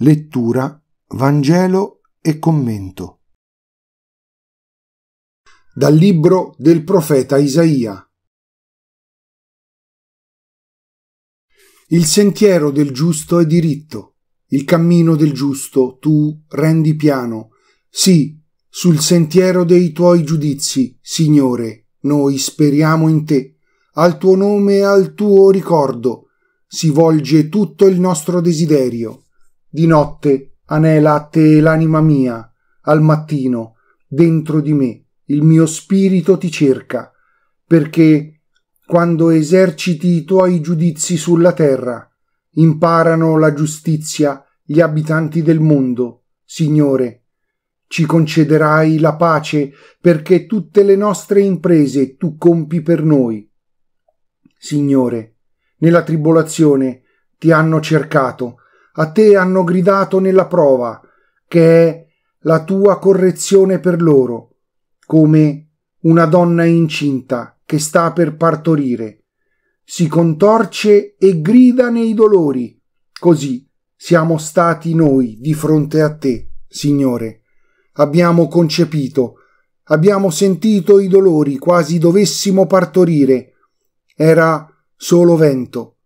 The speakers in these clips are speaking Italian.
Lettura, Vangelo e commento. Dal libro del profeta Isaia. Il sentiero del giusto è diritto, il cammino del giusto tu rendi piano. Sì, sul sentiero dei tuoi giudizi, Signore, noi speriamo in te. Al tuo nome e al tuo ricordo si volge tutto il nostro desiderio di notte anela a te l'anima mia, al mattino, dentro di me, il mio spirito ti cerca, perché quando eserciti i tuoi giudizi sulla terra, imparano la giustizia gli abitanti del mondo, Signore. Ci concederai la pace perché tutte le nostre imprese tu compi per noi. Signore, nella tribolazione ti hanno cercato, a te hanno gridato nella prova, che è la tua correzione per loro, come una donna incinta che sta per partorire. Si contorce e grida nei dolori. Così siamo stati noi di fronte a te, Signore. Abbiamo concepito, abbiamo sentito i dolori quasi dovessimo partorire. Era solo vento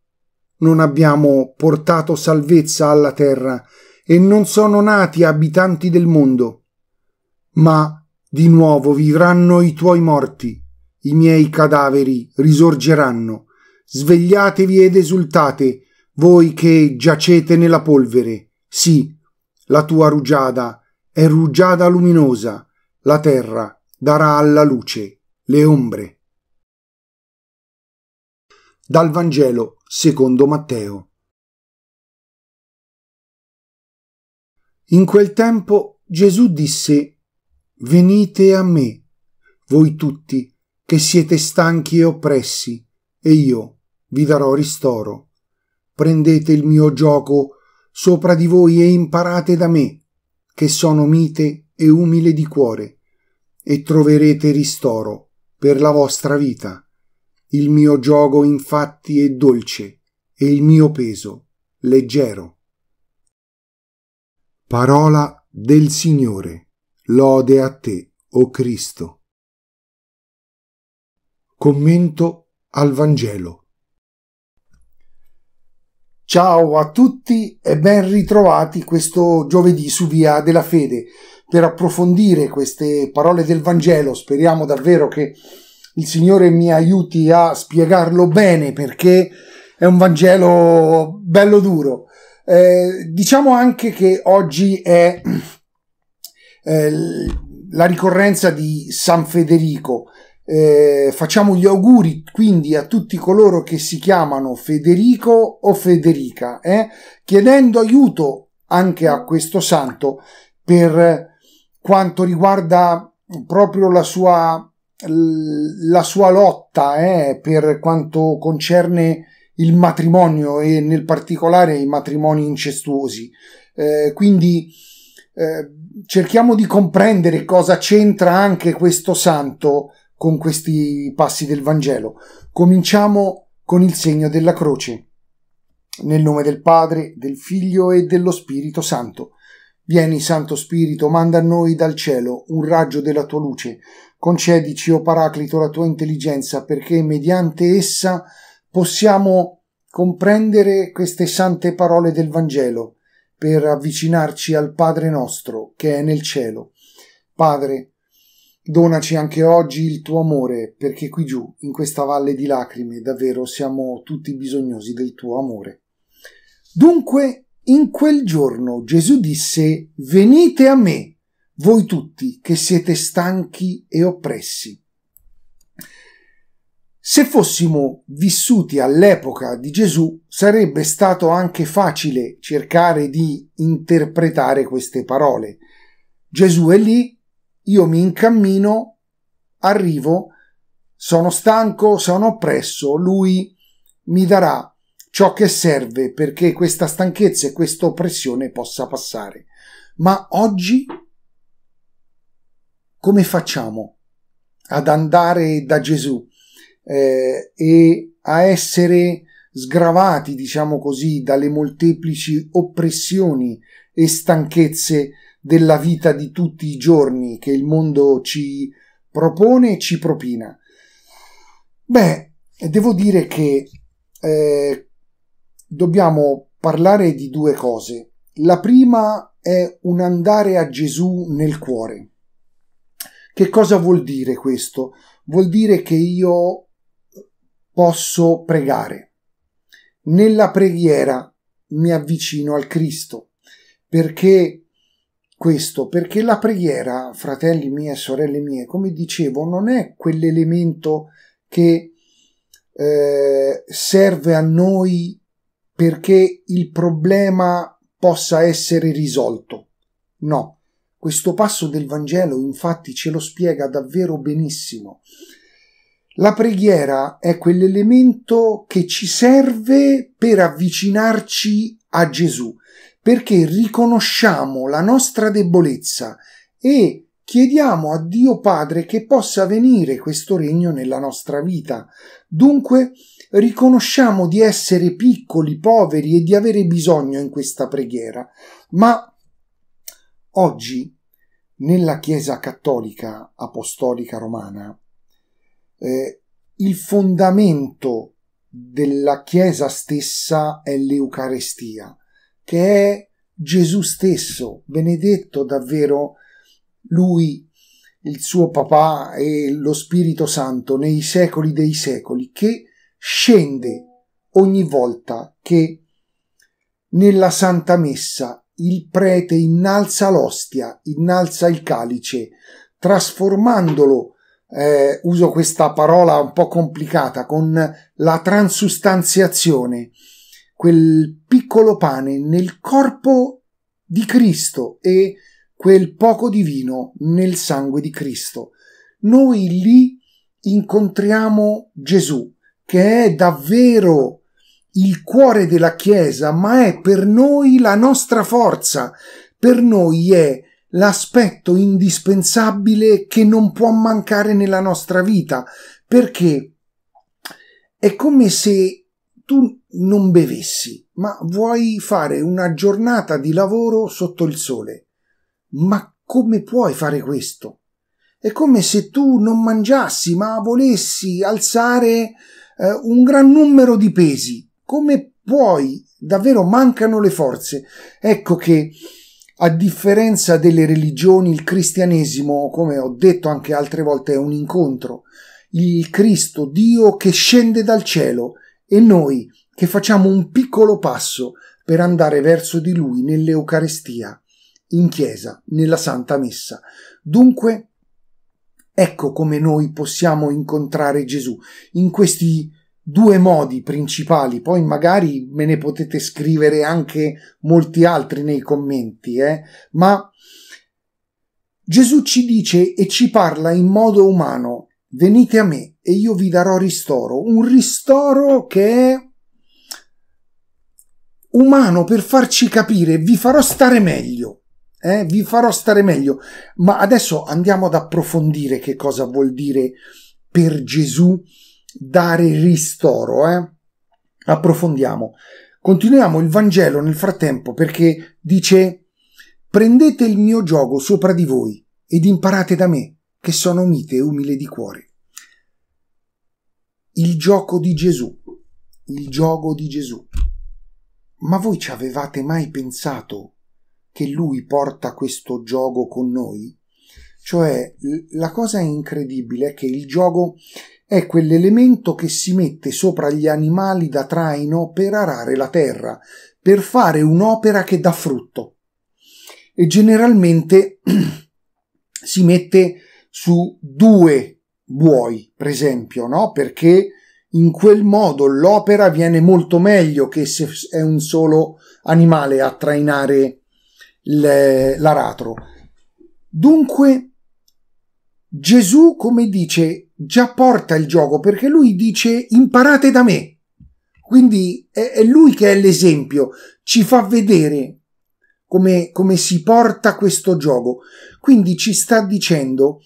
non abbiamo portato salvezza alla terra e non sono nati abitanti del mondo. Ma di nuovo vivranno i tuoi morti, i miei cadaveri risorgeranno. Svegliatevi ed esultate, voi che giacete nella polvere. Sì, la tua rugiada è rugiada luminosa, la terra darà alla luce le ombre. Dal Vangelo secondo Matteo. In quel tempo Gesù disse, Venite a me, voi tutti che siete stanchi e oppressi, e io vi darò ristoro. Prendete il mio gioco sopra di voi e imparate da me, che sono mite e umile di cuore, e troverete ristoro per la vostra vita il mio gioco infatti è dolce e il mio peso leggero. Parola del Signore, lode a te, o oh Cristo. Commento al Vangelo. Ciao a tutti e ben ritrovati questo giovedì su Via della Fede per approfondire queste parole del Vangelo. Speriamo davvero che il Signore mi aiuti a spiegarlo bene perché è un Vangelo bello duro. Eh, diciamo anche che oggi è eh, la ricorrenza di San Federico. Eh, facciamo gli auguri quindi a tutti coloro che si chiamano Federico o Federica, eh, chiedendo aiuto anche a questo santo per quanto riguarda proprio la sua la sua lotta eh, per quanto concerne il matrimonio e nel particolare i matrimoni incestuosi. Eh, quindi eh, cerchiamo di comprendere cosa c'entra anche questo santo con questi passi del Vangelo. Cominciamo con il segno della croce. Nel nome del Padre, del Figlio e dello Spirito Santo. Vieni, Santo Spirito, manda a noi dal cielo un raggio della tua luce Concedici, o oh Paraclito, la tua intelligenza, perché mediante essa possiamo comprendere queste sante parole del Vangelo per avvicinarci al Padre nostro che è nel cielo. Padre, donaci anche oggi il tuo amore, perché qui giù, in questa valle di lacrime, davvero siamo tutti bisognosi del tuo amore. Dunque, in quel giorno Gesù disse, venite a me voi tutti che siete stanchi e oppressi. Se fossimo vissuti all'epoca di Gesù, sarebbe stato anche facile cercare di interpretare queste parole. Gesù è lì, io mi incammino, arrivo, sono stanco, sono oppresso, lui mi darà ciò che serve perché questa stanchezza e questa oppressione possa passare. Ma oggi come facciamo ad andare da Gesù eh, e a essere sgravati, diciamo così, dalle molteplici oppressioni e stanchezze della vita di tutti i giorni che il mondo ci propone e ci propina? Beh, devo dire che eh, dobbiamo parlare di due cose. La prima è un andare a Gesù nel cuore. Che cosa vuol dire questo? Vuol dire che io posso pregare. Nella preghiera mi avvicino al Cristo. Perché questo? Perché la preghiera, fratelli miei sorelle mie, come dicevo, non è quell'elemento che eh, serve a noi perché il problema possa essere risolto. No, questo passo del Vangelo infatti ce lo spiega davvero benissimo. La preghiera è quell'elemento che ci serve per avvicinarci a Gesù, perché riconosciamo la nostra debolezza e chiediamo a Dio Padre che possa venire questo regno nella nostra vita. Dunque riconosciamo di essere piccoli, poveri e di avere bisogno in questa preghiera, ma oggi nella Chiesa cattolica apostolica romana eh, il fondamento della Chiesa stessa è l'Eucarestia, che è Gesù stesso, benedetto davvero lui, il suo papà e lo Spirito Santo nei secoli dei secoli, che scende ogni volta che nella Santa Messa il prete innalza l'ostia, innalza il calice, trasformandolo, eh, uso questa parola un po' complicata, con la transustanziazione, quel piccolo pane nel corpo di Cristo e quel poco di vino nel sangue di Cristo. Noi lì incontriamo Gesù, che è davvero il cuore della Chiesa, ma è per noi la nostra forza, per noi è l'aspetto indispensabile che non può mancare nella nostra vita, perché è come se tu non bevessi, ma vuoi fare una giornata di lavoro sotto il sole. Ma come puoi fare questo? È come se tu non mangiassi, ma volessi alzare eh, un gran numero di pesi come puoi, davvero mancano le forze. Ecco che a differenza delle religioni, il cristianesimo, come ho detto anche altre volte, è un incontro. Il Cristo, Dio che scende dal cielo e noi che facciamo un piccolo passo per andare verso di Lui nell'Eucarestia, in chiesa, nella Santa Messa. Dunque, ecco come noi possiamo incontrare Gesù in questi due modi principali, poi magari me ne potete scrivere anche molti altri nei commenti, eh? ma Gesù ci dice e ci parla in modo umano, venite a me e io vi darò ristoro, un ristoro che è umano per farci capire, vi farò stare meglio. Eh, vi farò stare meglio, ma adesso andiamo ad approfondire che cosa vuol dire per Gesù dare ristoro. Eh? Approfondiamo. Continuiamo il Vangelo nel frattempo perché dice prendete il mio gioco sopra di voi ed imparate da me che sono mite e umile di cuore. Il gioco di Gesù, il gioco di Gesù. Ma voi ci avevate mai pensato che lui porta questo gioco con noi? Cioè, la cosa incredibile è che il gioco è quell'elemento che si mette sopra gli animali da traino per arare la terra, per fare un'opera che dà frutto. E generalmente si mette su due buoi, per esempio, no? Perché in quel modo l'opera viene molto meglio che se è un solo animale a trainare l'aratro. Dunque, Gesù, come dice, già porta il gioco perché lui dice imparate da me. Quindi è, lui che è l'esempio, ci fa vedere come, come si porta questo gioco. Quindi ci sta dicendo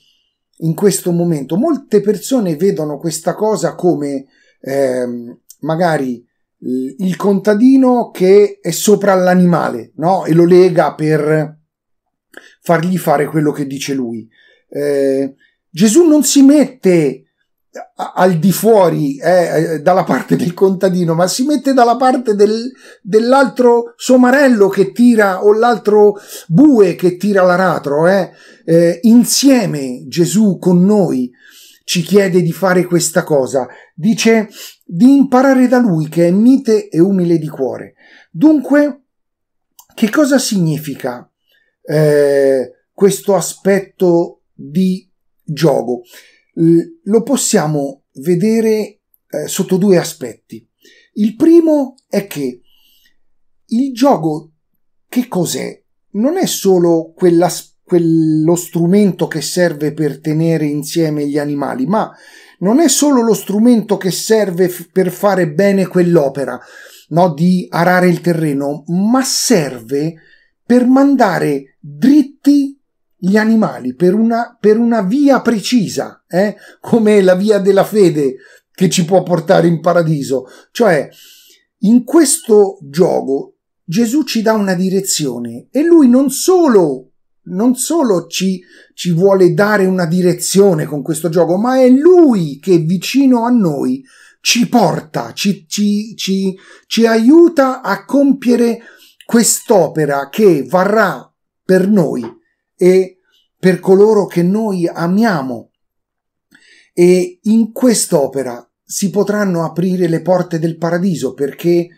in questo momento, molte persone vedono questa cosa come eh, magari il contadino che è sopra l'animale no? e lo lega per fargli fare quello che dice lui. Eh, Gesù non si mette al di fuori eh, eh, dalla parte del contadino, ma si mette dalla parte del, dell'altro somarello che tira o l'altro bue che tira l'aratro. Eh. Eh, insieme Gesù con noi ci chiede di fare questa cosa. Dice di imparare da lui che è mite e umile di cuore. Dunque, che cosa significa eh, questo aspetto di gioco. Lo possiamo vedere eh, sotto due aspetti. Il primo è che il gioco che cos'è? Non è solo quello strumento che serve per tenere insieme gli animali, ma non è solo lo strumento che serve f- per fare bene quell'opera, no, di arare il terreno, ma serve per mandare dritti gli animali per una, per una via precisa, eh? come la via della fede che ci può portare in paradiso. Cioè, in questo gioco Gesù ci dà una direzione e lui non solo, non solo ci, ci vuole dare una direzione con questo gioco, ma è lui che vicino a noi ci porta, ci, ci, ci, ci aiuta a compiere quest'opera che varrà per noi e per coloro che noi amiamo. E in quest'opera si potranno aprire le porte del paradiso perché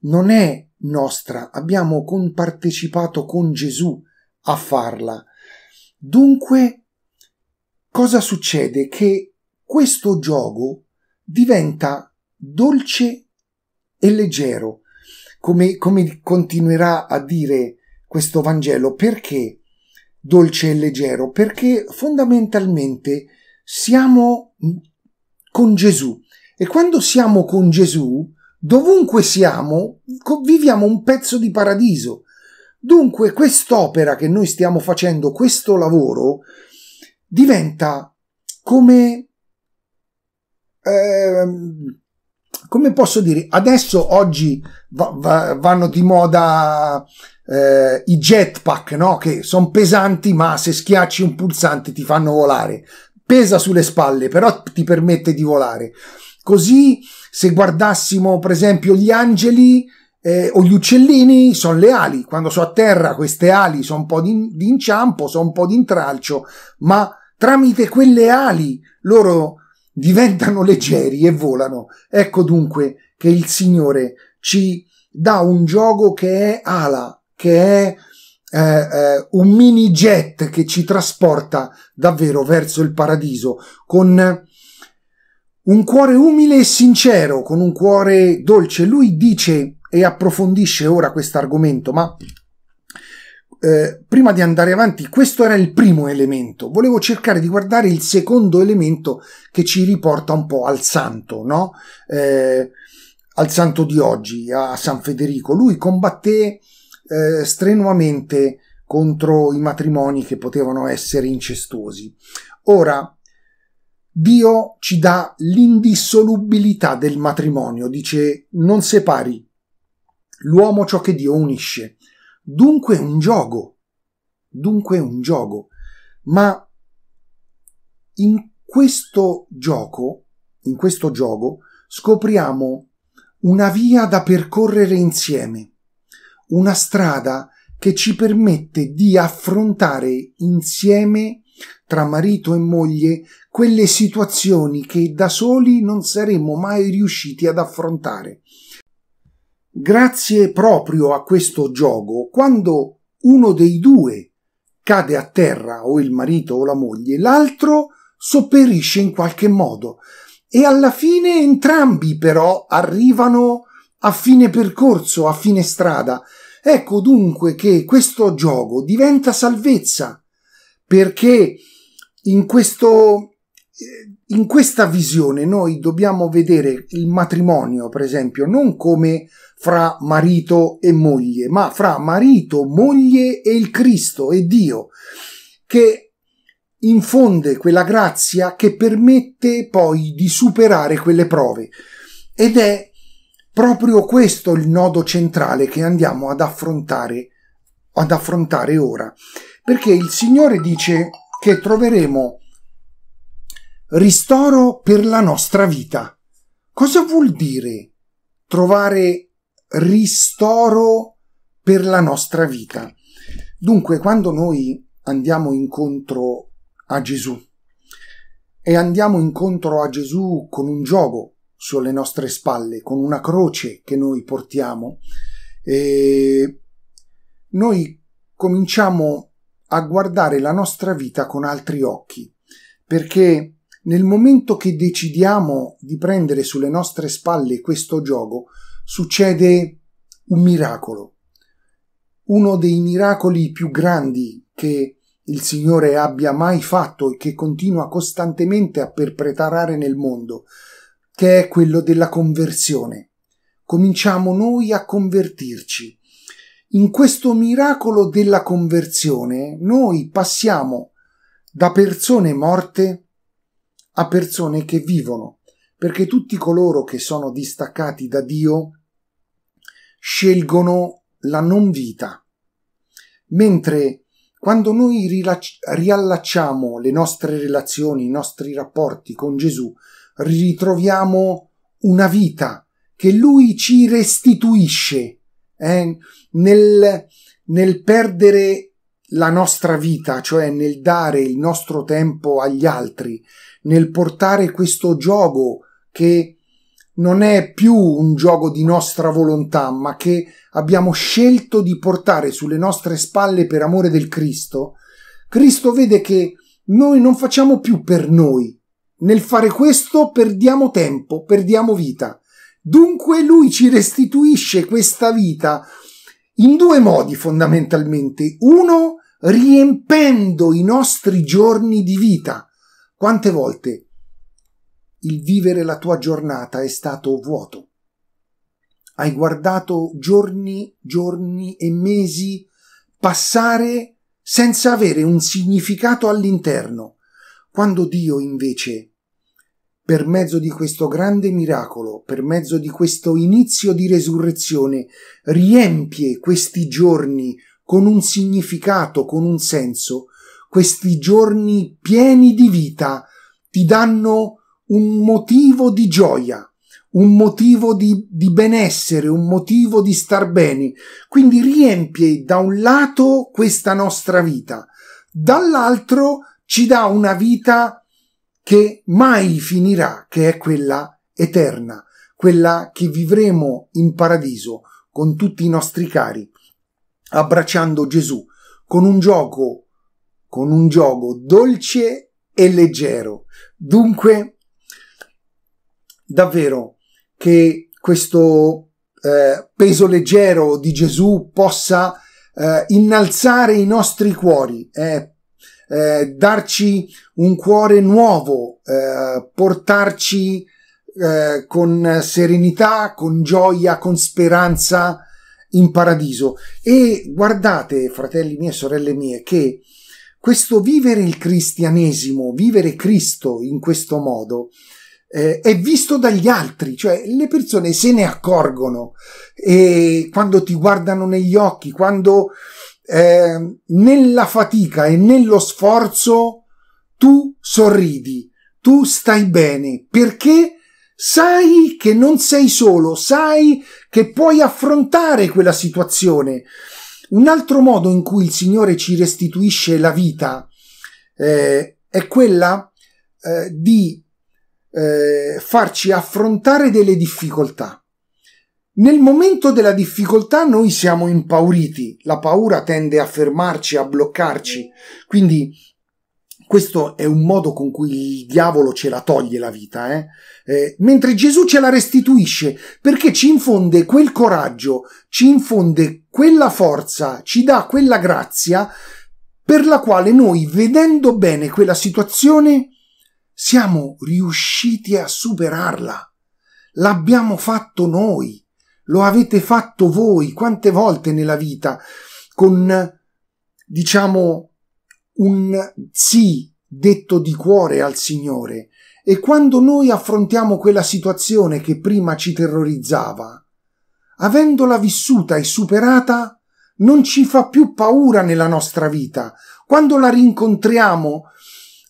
non è nostra, abbiamo partecipato con Gesù a farla. Dunque, cosa succede? Che questo gioco diventa dolce e leggero, come, come continuerà a dire questo Vangelo, perché dolce e leggero, perché fondamentalmente siamo con Gesù e quando siamo con Gesù, dovunque siamo, viviamo un pezzo di paradiso. Dunque quest'opera che noi stiamo facendo, questo lavoro, diventa come... Ehm, come posso dire, adesso oggi va, va, vanno di moda eh, i jetpack, no? Che sono pesanti, ma se schiacci un pulsante ti fanno volare. Pesa sulle spalle, però ti permette di volare. Così, se guardassimo, per esempio, gli angeli eh, o gli uccellini, sono le ali. Quando sono a terra, queste ali sono un po' di, di inciampo, sono un po' di intralcio, ma tramite quelle ali loro diventano leggeri e volano. Ecco dunque che il Signore ci dà un gioco che è ala, che è eh, eh, un mini jet che ci trasporta davvero verso il paradiso con un cuore umile e sincero, con un cuore dolce. Lui dice e approfondisce ora questo argomento, ma eh, prima di andare avanti, questo era il primo elemento. Volevo cercare di guardare il secondo elemento che ci riporta un po' al santo, no? Eh, al santo di oggi, a San Federico. Lui combatté eh, strenuamente contro i matrimoni che potevano essere incestuosi. Ora, Dio ci dà l'indissolubilità del matrimonio, dice non separi l'uomo ciò che Dio unisce. Dunque è un gioco, dunque è un gioco, ma in questo gioco, in questo gioco, scopriamo una via da percorrere insieme una strada che ci permette di affrontare insieme tra marito e moglie quelle situazioni che da soli non saremmo mai riusciti ad affrontare. Grazie proprio a questo gioco, quando uno dei due cade a terra, o il marito o la moglie, l'altro sopperisce in qualche modo e alla fine entrambi però arrivano a fine percorso, a fine strada. Ecco dunque che questo gioco diventa salvezza, perché in, questo, eh, in questa visione noi dobbiamo vedere il matrimonio, per esempio, non come fra marito e moglie, ma fra marito, moglie e il Cristo e Dio, che infonde quella grazia che permette poi di superare quelle prove. Ed è proprio questo il nodo centrale che andiamo ad affrontare, ad affrontare ora, perché il Signore dice che troveremo ristoro per la nostra vita. Cosa vuol dire trovare ristoro per la nostra vita? Dunque, quando noi andiamo incontro a Gesù e andiamo incontro a Gesù con un gioco, sulle nostre spalle, con una croce che noi portiamo, e noi cominciamo a guardare la nostra vita con altri occhi, perché nel momento che decidiamo di prendere sulle nostre spalle questo gioco, succede un miracolo, uno dei miracoli più grandi che il Signore abbia mai fatto e che continua costantemente a perpetrare nel mondo, che è quello della conversione. Cominciamo noi a convertirci. In questo miracolo della conversione noi passiamo da persone morte a persone che vivono, perché tutti coloro che sono distaccati da Dio scelgono la non vita, mentre quando noi rilac- riallacciamo le nostre relazioni, i nostri rapporti con Gesù, ritroviamo una vita che lui ci restituisce eh? nel, nel perdere la nostra vita, cioè nel dare il nostro tempo agli altri, nel portare questo gioco che non è più un gioco di nostra volontà, ma che abbiamo scelto di portare sulle nostre spalle per amore del Cristo, Cristo vede che noi non facciamo più per noi, nel fare questo perdiamo tempo, perdiamo vita. Dunque lui ci restituisce questa vita in due modi fondamentalmente. Uno, riempendo i nostri giorni di vita. Quante volte il vivere la tua giornata è stato vuoto? Hai guardato giorni, giorni e mesi passare senza avere un significato all'interno, quando Dio invece per mezzo di questo grande miracolo, per mezzo di questo inizio di resurrezione, riempie questi giorni con un significato, con un senso, questi giorni pieni di vita ti danno un motivo di gioia, un motivo di, di benessere, un motivo di star bene. Quindi riempie da un lato questa nostra vita, dall'altro ci dà una vita che mai finirà, che è quella eterna, quella che vivremo in paradiso con tutti i nostri cari, abbracciando Gesù, con un gioco, con un gioco dolce e leggero. Dunque, davvero che questo eh, peso leggero di Gesù possa eh, innalzare i nostri cuori, eh, eh, darci un cuore nuovo, eh, portarci eh, con serenità, con gioia, con speranza in paradiso. E guardate, fratelli miei e sorelle mie, che questo vivere il cristianesimo, vivere Cristo in questo modo, eh, è visto dagli altri, cioè le persone se ne accorgono e quando ti guardano negli occhi, quando eh, nella fatica e nello sforzo tu sorridi, tu stai bene, perché sai che non sei solo, sai che puoi affrontare quella situazione. Un altro modo in cui il Signore ci restituisce la vita eh, è quella eh, di eh, farci affrontare delle difficoltà. Nel momento della difficoltà noi siamo impauriti, la paura tende a fermarci, a bloccarci, quindi questo è un modo con cui il diavolo ce la toglie la vita, eh? Eh, mentre Gesù ce la restituisce perché ci infonde quel coraggio, ci infonde quella forza, ci dà quella grazia per la quale noi, vedendo bene quella situazione, siamo riusciti a superarla. L'abbiamo fatto noi lo avete fatto voi quante volte nella vita con, diciamo, un sì detto di cuore al Signore. E quando noi affrontiamo quella situazione che prima ci terrorizzava, avendola vissuta e superata, non ci fa più paura nella nostra vita. Quando la rincontriamo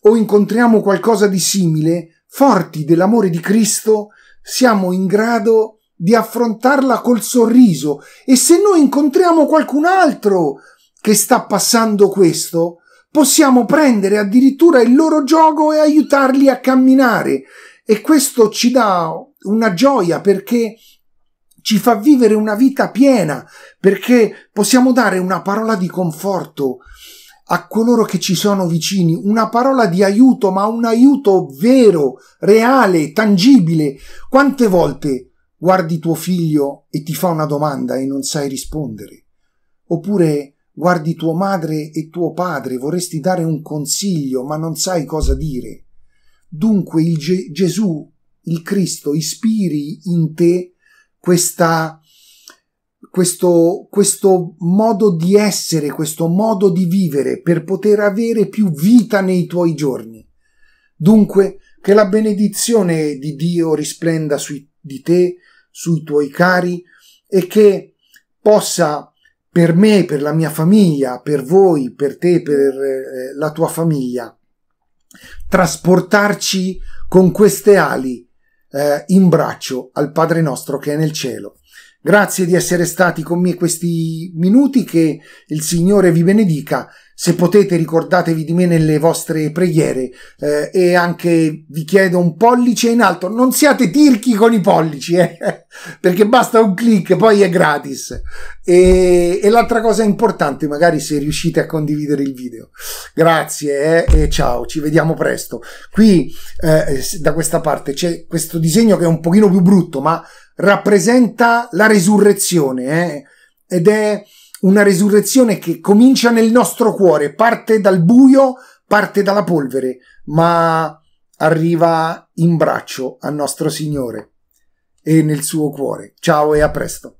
o incontriamo qualcosa di simile, forti dell'amore di Cristo, siamo in grado di affrontarla col sorriso e se noi incontriamo qualcun altro che sta passando questo, possiamo prendere addirittura il loro gioco e aiutarli a camminare e questo ci dà una gioia perché ci fa vivere una vita piena, perché possiamo dare una parola di conforto a coloro che ci sono vicini, una parola di aiuto, ma un aiuto vero, reale, tangibile. Quante volte guardi tuo figlio e ti fa una domanda e non sai rispondere, oppure guardi tua madre e tuo padre, vorresti dare un consiglio ma non sai cosa dire. Dunque il Ge- Gesù, il Cristo, ispiri in te questa, questo, questo modo di essere, questo modo di vivere per poter avere più vita nei tuoi giorni. Dunque che la benedizione di Dio risplenda su di te sui tuoi cari e che possa per me, per la mia famiglia, per voi, per te, per eh, eh, la tua famiglia, trasportarci con queste ali eh, in braccio al Padre nostro che è nel cielo. Grazie di essere stati con me questi minuti, che il Signore vi benedica se potete ricordatevi di me nelle vostre preghiere eh, e anche vi chiedo un pollice in alto, non siate tirchi con i pollici eh, perché basta un clic, poi è gratis e, e, l'altra cosa importante magari se riuscite a condividere il video grazie eh, e ciao, ci vediamo presto qui eh, da questa parte c'è questo disegno che è un pochino più brutto ma rappresenta la resurrezione eh, ed è una risurrezione che comincia nel nostro cuore, parte dal buio, parte dalla polvere, ma arriva in braccio a nostro Signore e nel suo cuore. Ciao e a presto.